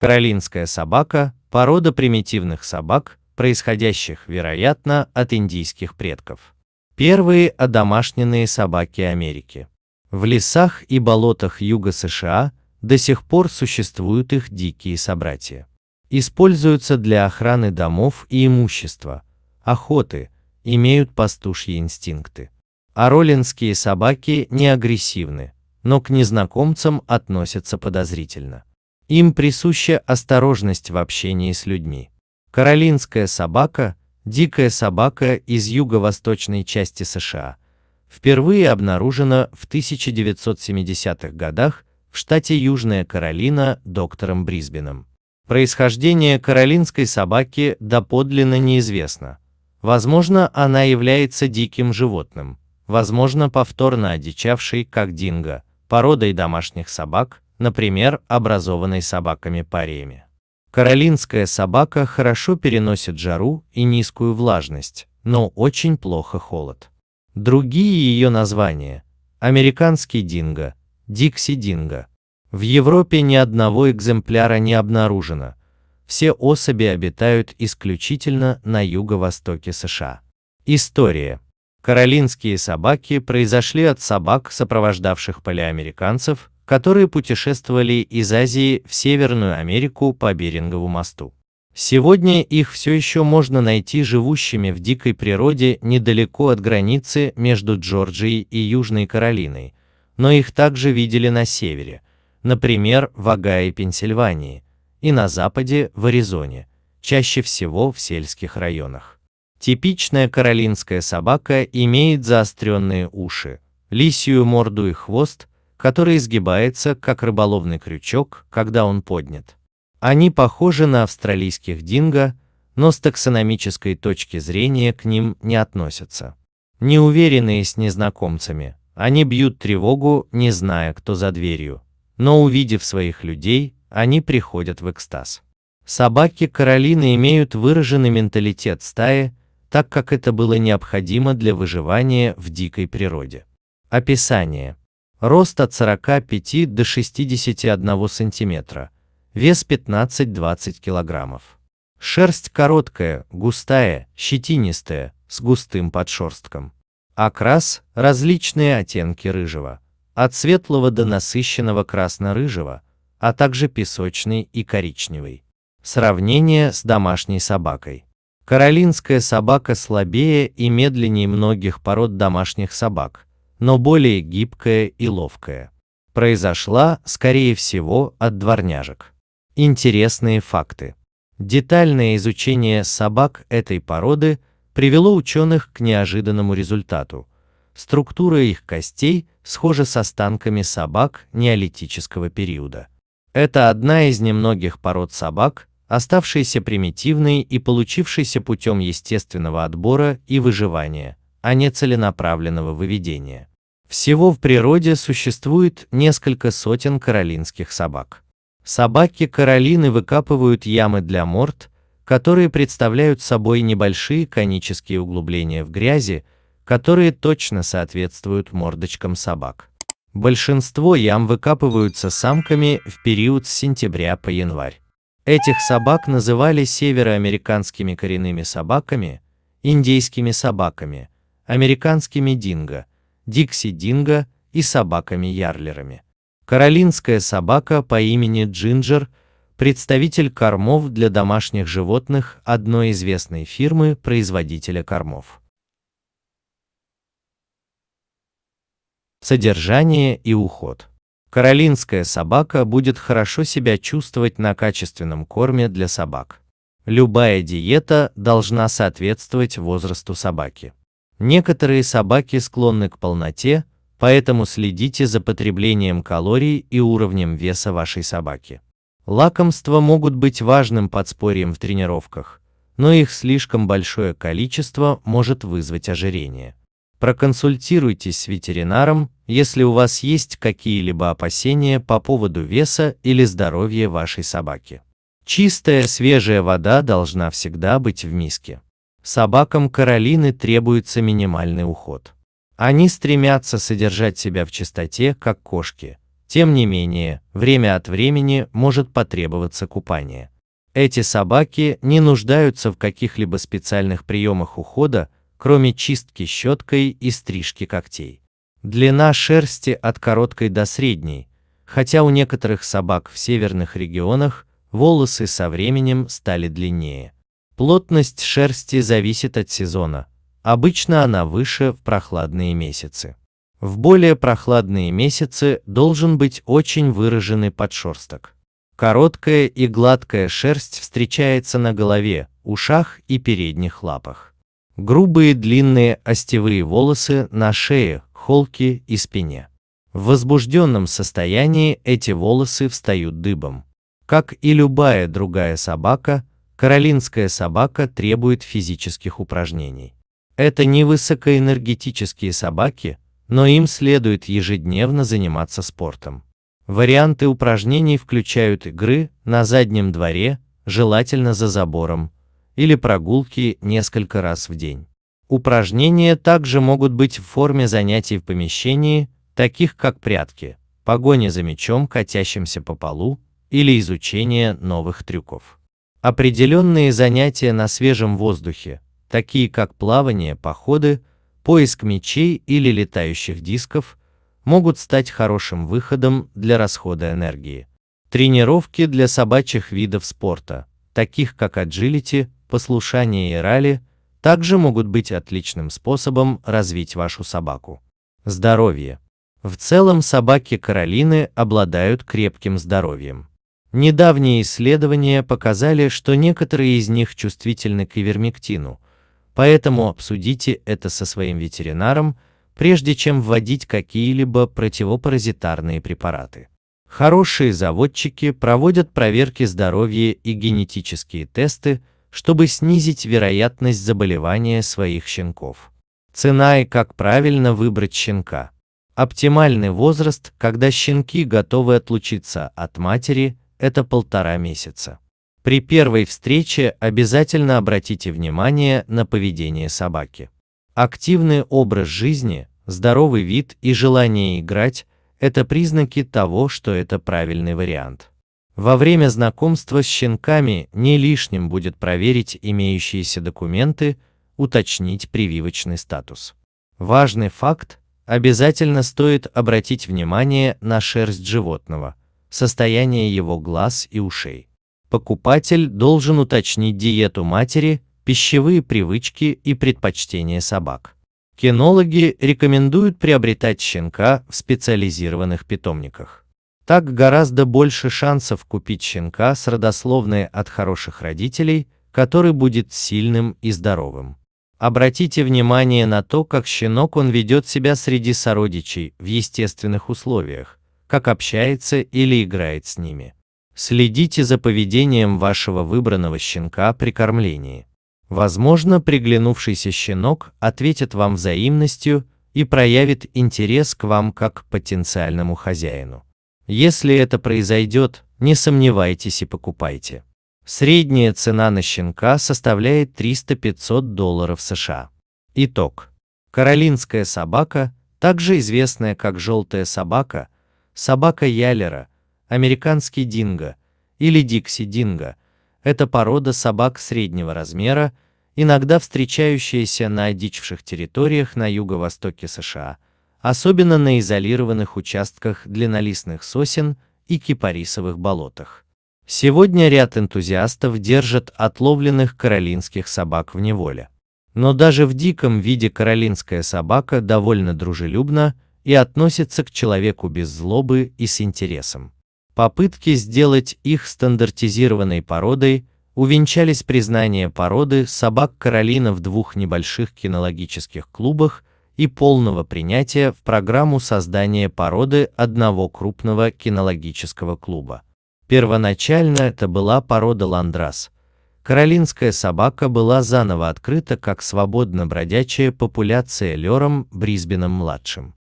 Каролинская собака – порода примитивных собак, происходящих, вероятно, от индийских предков. Первые одомашненные собаки Америки. В лесах и болотах юга США до сих пор существуют их дикие собратья. Используются для охраны домов и имущества, охоты, имеют пастушьи инстинкты. Оролинские собаки не агрессивны, но к незнакомцам относятся подозрительно. Им присуща осторожность в общении с людьми. Каролинская собака, дикая собака из юго-восточной части США, впервые обнаружена в 1970-х годах в штате Южная Каролина доктором Брисбеном. Происхождение каролинской собаки доподлинно неизвестно. Возможно, она является диким животным, возможно, повторно одичавшей, как динго, породой домашних собак, например, образованной собаками париями. Каролинская собака хорошо переносит жару и низкую влажность, но очень плохо холод. Другие ее названия – американский динго, дикси динго. В Европе ни одного экземпляра не обнаружено. Все особи обитают исключительно на юго-востоке США. История. Каролинские собаки произошли от собак, сопровождавших палеоамериканцев, которые путешествовали из Азии в Северную Америку по Берингову мосту. Сегодня их все еще можно найти живущими в дикой природе недалеко от границы между Джорджией и Южной Каролиной, но их также видели на севере, например, в Огайо и Пенсильвании, и на западе в Аризоне, чаще всего в сельских районах. Типичная каролинская собака имеет заостренные уши, лисью морду и хвост, который изгибается, как рыболовный крючок, когда он поднят. Они похожи на австралийских динго, но с таксономической точки зрения к ним не относятся. Неуверенные с незнакомцами, они бьют тревогу, не зная, кто за дверью, но увидев своих людей, они приходят в экстаз. Собаки Каролины имеют выраженный менталитет стаи, так как это было необходимо для выживания в дикой природе. Описание. Рост от 45 до 61 см. Вес 15-20 кг. Шерсть короткая, густая, щетинистая, с густым подшерстком. Окрас – различные оттенки рыжего, от светлого до насыщенного красно-рыжего, а также песочный и коричневый. Сравнение с домашней собакой. Каролинская собака слабее и медленнее многих пород домашних собак – но более гибкая и ловкая. Произошла, скорее всего, от дворняжек. Интересные факты. Детальное изучение собак этой породы привело ученых к неожиданному результату. Структура их костей схожа с останками собак неолитического периода. Это одна из немногих пород собак, оставшейся примитивной и получившейся путем естественного отбора и выживания, а не целенаправленного выведения. Всего в природе существует несколько сотен каролинских собак. Собаки Каролины выкапывают ямы для морд, которые представляют собой небольшие конические углубления в грязи, которые точно соответствуют мордочкам собак. Большинство ям выкапываются самками в период с сентября по январь. Этих собак называли североамериканскими коренными собаками, индейскими собаками, американскими динго – Дикси Динго и собаками-ярлерами. Каролинская собака по имени Джинджер – представитель кормов для домашних животных одной известной фирмы-производителя кормов. Содержание и уход. Каролинская собака будет хорошо себя чувствовать на качественном корме для собак. Любая диета должна соответствовать возрасту собаки. Некоторые собаки склонны к полноте, поэтому следите за потреблением калорий и уровнем веса вашей собаки. Лакомства могут быть важным подспорьем в тренировках, но их слишком большое количество может вызвать ожирение. Проконсультируйтесь с ветеринаром, если у вас есть какие-либо опасения по поводу веса или здоровья вашей собаки. Чистая свежая вода должна всегда быть в миске. Собакам Каролины требуется минимальный уход. Они стремятся содержать себя в чистоте, как кошки. Тем не менее, время от времени может потребоваться купание. Эти собаки не нуждаются в каких-либо специальных приемах ухода, кроме чистки щеткой и стрижки когтей. Длина шерсти от короткой до средней, хотя у некоторых собак в северных регионах волосы со временем стали длиннее. Плотность шерсти зависит от сезона. Обычно она выше в прохладные месяцы. В более прохладные месяцы должен быть очень выраженный подшерсток. Короткая и гладкая шерсть встречается на голове, ушах и передних лапах. Грубые длинные остевые волосы на шее, холке и спине. В возбужденном состоянии эти волосы встают дыбом. Как и любая другая собака, Каролинская собака требует физических упражнений. Это не высокоэнергетические собаки, но им следует ежедневно заниматься спортом. Варианты упражнений включают игры на заднем дворе, желательно за забором, или прогулки несколько раз в день. Упражнения также могут быть в форме занятий в помещении, таких как прятки, погони за мячом, катящимся по полу, или изучение новых трюков. Определенные занятия на свежем воздухе, такие как плавание, походы, поиск мечей или летающих дисков, могут стать хорошим выходом для расхода энергии. Тренировки для собачьих видов спорта, таких как аджилити, послушание и ралли, также могут быть отличным способом развить вашу собаку. Здоровье. В целом собаки Каролины обладают крепким здоровьем. Недавние исследования показали, что некоторые из них чувствительны к ивермектину, поэтому обсудите это со своим ветеринаром, прежде чем вводить какие-либо противопаразитарные препараты. Хорошие заводчики проводят проверки здоровья и генетические тесты, чтобы снизить вероятность заболевания своих щенков. Цена и как правильно выбрать щенка. Оптимальный возраст, когда щенки готовы отлучиться от матери, это полтора месяца. При первой встрече обязательно обратите внимание на поведение собаки. Активный образ жизни, здоровый вид и желание играть – это признаки того, что это правильный вариант. Во время знакомства с щенками не лишним будет проверить имеющиеся документы, уточнить прививочный статус. Важный факт – обязательно стоит обратить внимание на шерсть животного, состояние его глаз и ушей. Покупатель должен уточнить диету матери, пищевые привычки и предпочтения собак. Кинологи рекомендуют приобретать щенка в специализированных питомниках. Так гораздо больше шансов купить щенка с родословной от хороших родителей, который будет сильным и здоровым. Обратите внимание на то, как щенок он ведет себя среди сородичей в естественных условиях, как общается или играет с ними. Следите за поведением вашего выбранного щенка при кормлении. Возможно, приглянувшийся щенок ответит вам взаимностью и проявит интерес к вам как к потенциальному хозяину. Если это произойдет, не сомневайтесь и покупайте. Средняя цена на щенка составляет 300-500 долларов США. Итог. Каролинская собака, также известная как желтая собака, Собака Ялера, американский динго или дикси динго – это порода собак среднего размера, иногда встречающаяся на одичавших территориях на юго-востоке США, особенно на изолированных участках длиннолистных сосен и кипарисовых болотах. Сегодня ряд энтузиастов держат отловленных каролинских собак в неволе. Но даже в диком виде каролинская собака довольно дружелюбна и относится к человеку без злобы и с интересом. Попытки сделать их стандартизированной породой увенчались признание породы собак Каролина в двух небольших кинологических клубах и полного принятия в программу создания породы одного крупного кинологического клуба. Первоначально это была порода ландрас. Каролинская собака была заново открыта как свободно бродячая популяция Лером Брисбеном-младшим.